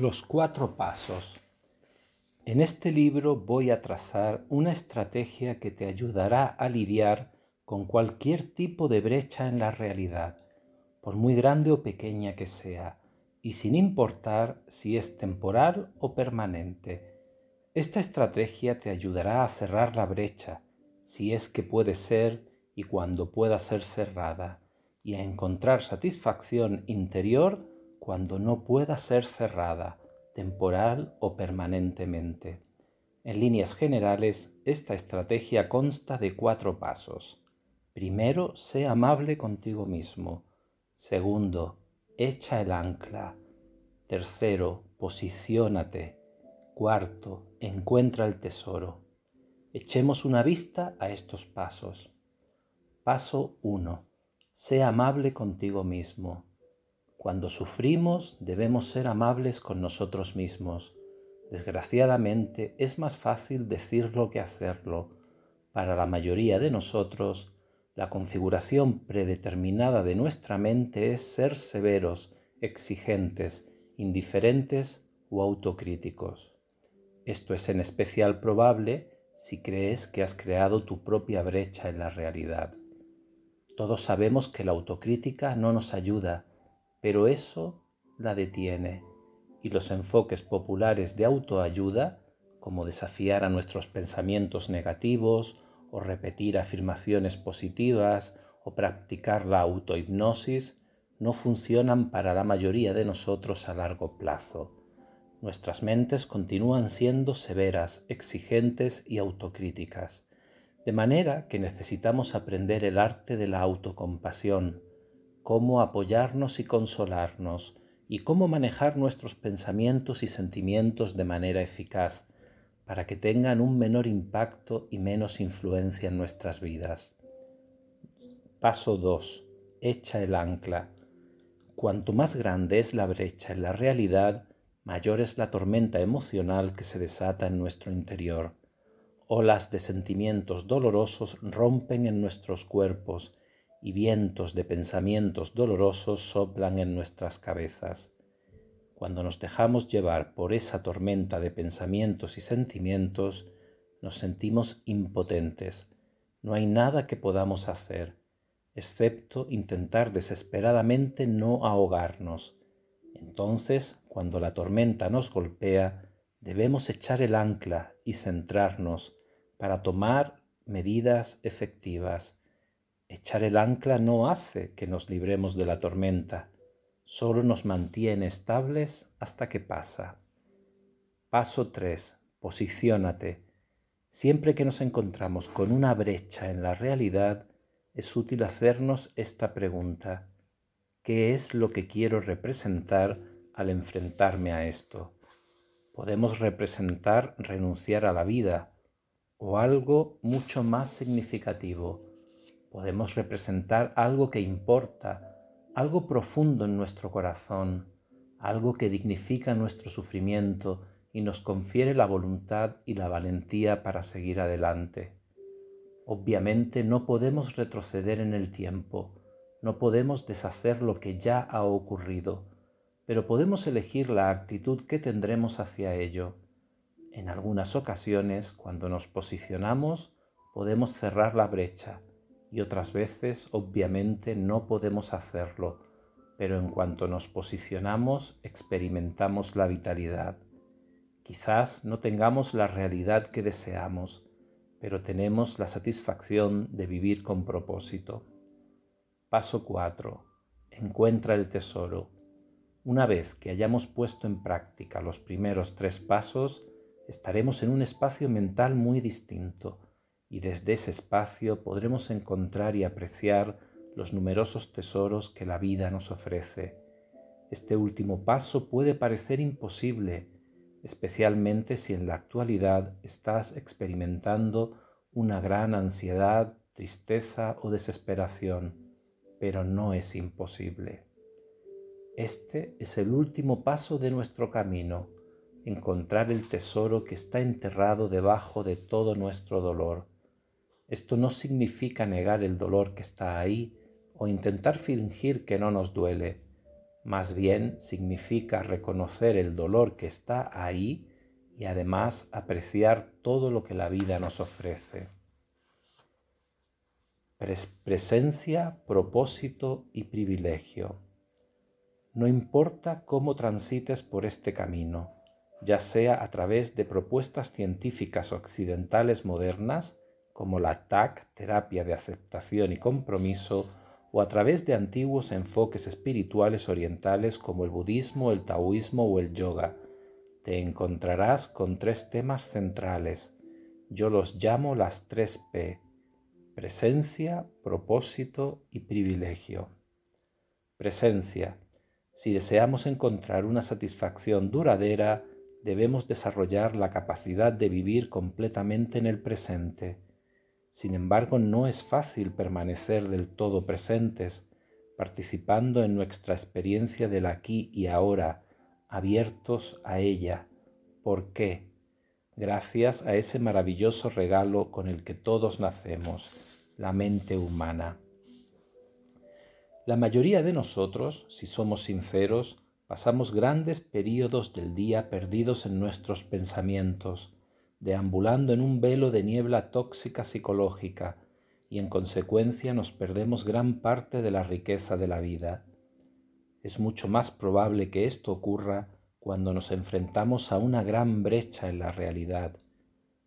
Los cuatro pasos. En este libro voy a trazar una estrategia que te ayudará a lidiar con cualquier tipo de brecha en la realidad, por muy grande o pequeña que sea, y sin importar si es temporal o permanente. Esta estrategia te ayudará a cerrar la brecha, si es que puede ser y cuando pueda ser cerrada, y a encontrar satisfacción interior cuando no pueda ser cerrada, temporal o permanentemente. En líneas generales, esta estrategia consta de cuatro pasos. Primero, sé amable contigo mismo. Segundo, echa el ancla. Tercero, posiciónate. Cuarto, encuentra el tesoro. Echemos una vista a estos pasos. Paso 1. Sé amable contigo mismo. Cuando sufrimos debemos ser amables con nosotros mismos. Desgraciadamente es más fácil decirlo que hacerlo. Para la mayoría de nosotros, la configuración predeterminada de nuestra mente es ser severos, exigentes, indiferentes o autocríticos. Esto es en especial probable si crees que has creado tu propia brecha en la realidad. Todos sabemos que la autocrítica no nos ayuda, pero eso la detiene y los enfoques populares de autoayuda, como desafiar a nuestros pensamientos negativos o repetir afirmaciones positivas o practicar la autohipnosis, no funcionan para la mayoría de nosotros a largo plazo. Nuestras mentes continúan siendo severas, exigentes y autocríticas, de manera que necesitamos aprender el arte de la autocompasión, cómo apoyarnos y consolarnos, y cómo manejar nuestros pensamientos y sentimientos de manera eficaz, para que tengan un menor impacto y menos influencia en nuestras vidas. Paso 2. Echa el ancla. Cuanto más grande es la brecha en la realidad, mayor es la tormenta emocional que se desata en nuestro interior. Olas de sentimientos dolorosos rompen en nuestros cuerpos y vientos de pensamientos dolorosos soplan en nuestras cabezas. Cuando nos dejamos llevar por esa tormenta de pensamientos y sentimientos, nos sentimos impotentes. No hay nada que podamos hacer, excepto intentar desesperadamente no ahogarnos. Entonces, cuando la tormenta nos golpea, debemos echar el ancla y centrarnos para tomar medidas efectivas Echar el ancla no hace que nos libremos de la tormenta, solo nos mantiene estables hasta que pasa. Paso 3. Posiciónate. Siempre que nos encontramos con una brecha en la realidad, es útil hacernos esta pregunta. ¿Qué es lo que quiero representar al enfrentarme a esto? Podemos representar renunciar a la vida o algo mucho más significativo Podemos representar algo que importa, algo profundo en nuestro corazón, algo que dignifica nuestro sufrimiento y nos confiere la voluntad y la valentía para seguir adelante. Obviamente no podemos retroceder en el tiempo, no podemos deshacer lo que ya ha ocurrido, pero podemos elegir la actitud que tendremos hacia ello. En algunas ocasiones, cuando nos posicionamos, podemos cerrar la brecha, y otras veces obviamente no podemos hacerlo, pero en cuanto nos posicionamos experimentamos la vitalidad. Quizás no tengamos la realidad que deseamos, pero tenemos la satisfacción de vivir con propósito. Paso 4. Encuentra el tesoro. Una vez que hayamos puesto en práctica los primeros tres pasos, estaremos en un espacio mental muy distinto y desde ese espacio podremos encontrar y apreciar los numerosos tesoros que la vida nos ofrece. Este último paso puede parecer imposible, especialmente si en la actualidad estás experimentando una gran ansiedad, tristeza o desesperación, pero no es imposible. Este es el último paso de nuestro camino, encontrar el tesoro que está enterrado debajo de todo nuestro dolor esto no significa negar el dolor que está ahí o intentar fingir que no nos duele. Más bien significa reconocer el dolor que está ahí y además apreciar todo lo que la vida nos ofrece. Presencia, propósito y privilegio. No importa cómo transites por este camino, ya sea a través de propuestas científicas occidentales modernas, como la TAC, terapia de aceptación y compromiso, o a través de antiguos enfoques espirituales orientales como el budismo, el taoísmo o el yoga. Te encontrarás con tres temas centrales. Yo los llamo las tres P, presencia, propósito y privilegio. Presencia. Si deseamos encontrar una satisfacción duradera, debemos desarrollar la capacidad de vivir completamente en el presente sin embargo, no es fácil permanecer del todo presentes, participando en nuestra experiencia del aquí y ahora, abiertos a ella. ¿Por qué? Gracias a ese maravilloso regalo con el que todos nacemos, la mente humana. La mayoría de nosotros, si somos sinceros, pasamos grandes periodos del día perdidos en nuestros pensamientos, deambulando en un velo de niebla tóxica psicológica, y en consecuencia nos perdemos gran parte de la riqueza de la vida. Es mucho más probable que esto ocurra cuando nos enfrentamos a una gran brecha en la realidad.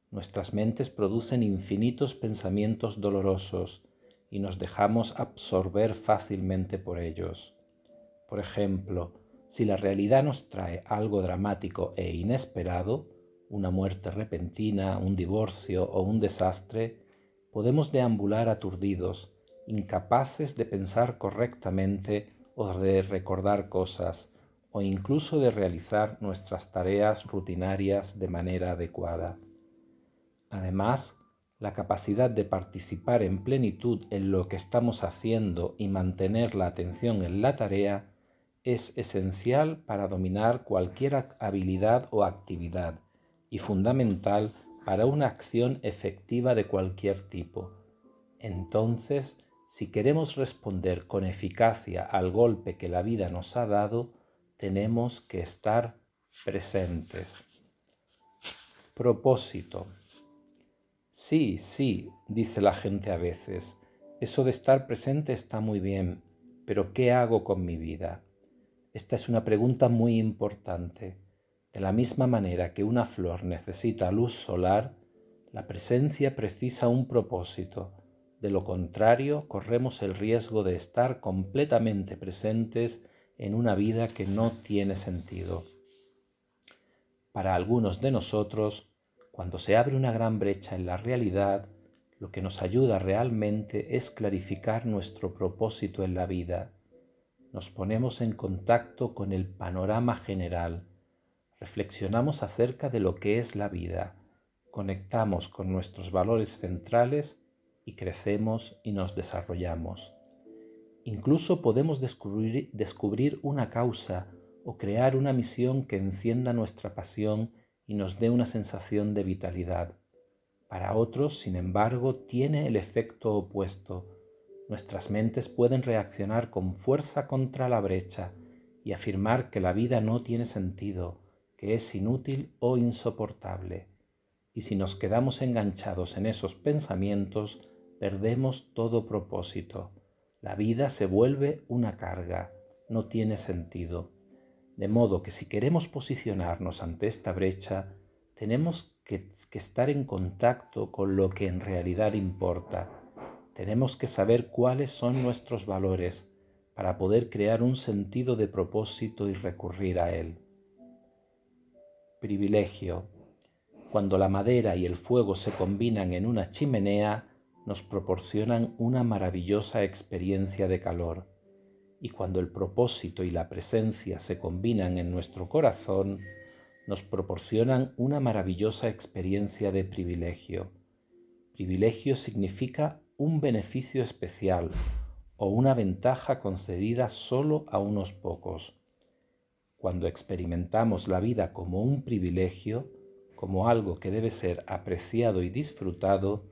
Nuestras mentes producen infinitos pensamientos dolorosos y nos dejamos absorber fácilmente por ellos. Por ejemplo, si la realidad nos trae algo dramático e inesperado, una muerte repentina, un divorcio o un desastre, podemos deambular aturdidos, incapaces de pensar correctamente o de recordar cosas, o incluso de realizar nuestras tareas rutinarias de manera adecuada. Además, la capacidad de participar en plenitud en lo que estamos haciendo y mantener la atención en la tarea es esencial para dominar cualquier habilidad o actividad, y fundamental para una acción efectiva de cualquier tipo. Entonces, si queremos responder con eficacia al golpe que la vida nos ha dado, tenemos que estar presentes. Propósito. Sí, sí, dice la gente a veces, eso de estar presente está muy bien, pero ¿qué hago con mi vida? Esta es una pregunta muy importante. De la misma manera que una flor necesita luz solar, la presencia precisa un propósito. De lo contrario, corremos el riesgo de estar completamente presentes en una vida que no tiene sentido. Para algunos de nosotros, cuando se abre una gran brecha en la realidad, lo que nos ayuda realmente es clarificar nuestro propósito en la vida. Nos ponemos en contacto con el panorama general reflexionamos acerca de lo que es la vida, conectamos con nuestros valores centrales y crecemos y nos desarrollamos. Incluso podemos descubrir, una causa o crear una misión que encienda nuestra pasión y nos dé una sensación de vitalidad. Para otros, sin embargo, tiene el efecto opuesto. Nuestras mentes pueden reaccionar con fuerza contra la brecha y afirmar que la vida no tiene sentido, que es inútil o insoportable. Y si nos quedamos enganchados en esos pensamientos, perdemos todo propósito. La vida se vuelve una carga, no tiene sentido. De modo que si queremos posicionarnos ante esta brecha, tenemos que, que estar en contacto con lo que en realidad importa. Tenemos que saber cuáles son nuestros valores para poder crear un sentido de propósito y recurrir a él privilegio. Cuando la madera y el fuego se combinan en una chimenea, nos proporcionan una maravillosa experiencia de calor. Y cuando el propósito y la presencia se combinan en nuestro corazón, nos proporcionan una maravillosa experiencia de privilegio. Privilegio significa un beneficio especial o una ventaja concedida solo a unos pocos cuando experimentamos la vida como un privilegio, como algo que debe ser apreciado y disfrutado,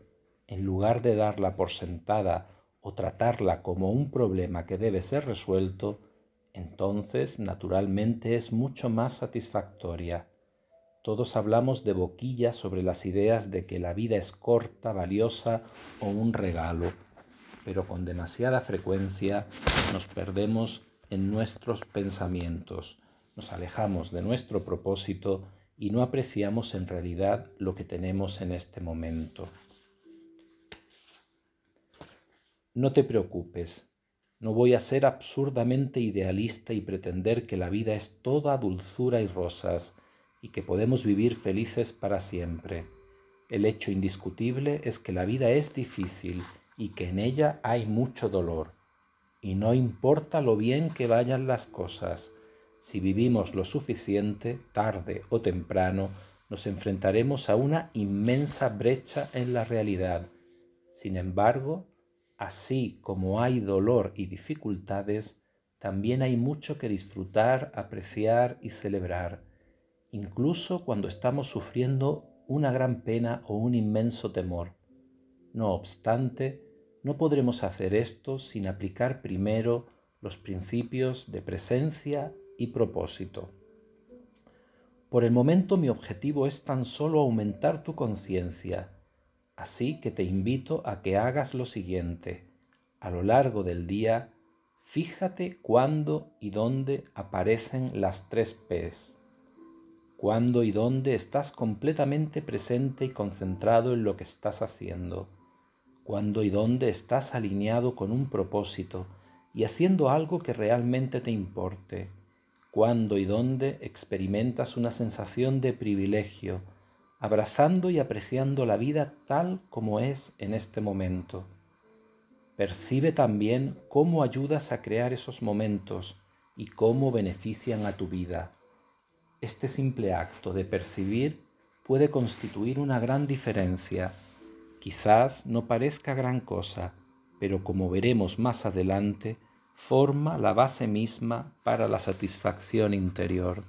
en lugar de darla por sentada o tratarla como un problema que debe ser resuelto, entonces naturalmente es mucho más satisfactoria. Todos hablamos de boquilla sobre las ideas de que la vida es corta, valiosa o un regalo, pero con demasiada frecuencia nos perdemos en nuestros pensamientos nos alejamos de nuestro propósito y no apreciamos en realidad lo que tenemos en este momento. No te preocupes, no voy a ser absurdamente idealista y pretender que la vida es toda dulzura y rosas y que podemos vivir felices para siempre. El hecho indiscutible es que la vida es difícil y que en ella hay mucho dolor. Y no importa lo bien que vayan las cosas, si vivimos lo suficiente, tarde o temprano, nos enfrentaremos a una inmensa brecha en la realidad. Sin embargo, así como hay dolor y dificultades, también hay mucho que disfrutar, apreciar y celebrar, incluso cuando estamos sufriendo una gran pena o un inmenso temor. No obstante, no podremos hacer esto sin aplicar primero los principios de presencia y propósito. Por el momento mi objetivo es tan solo aumentar tu conciencia, así que te invito a que hagas lo siguiente. A lo largo del día, fíjate cuándo y dónde aparecen las tres Ps. Cuándo y dónde estás completamente presente y concentrado en lo que estás haciendo. Cuándo y dónde estás alineado con un propósito y haciendo algo que realmente te importe cuándo y dónde experimentas una sensación de privilegio, abrazando y apreciando la vida tal como es en este momento. Percibe también cómo ayudas a crear esos momentos y cómo benefician a tu vida. Este simple acto de percibir puede constituir una gran diferencia. Quizás no parezca gran cosa, pero como veremos más adelante, forma la base misma para la satisfacción interior.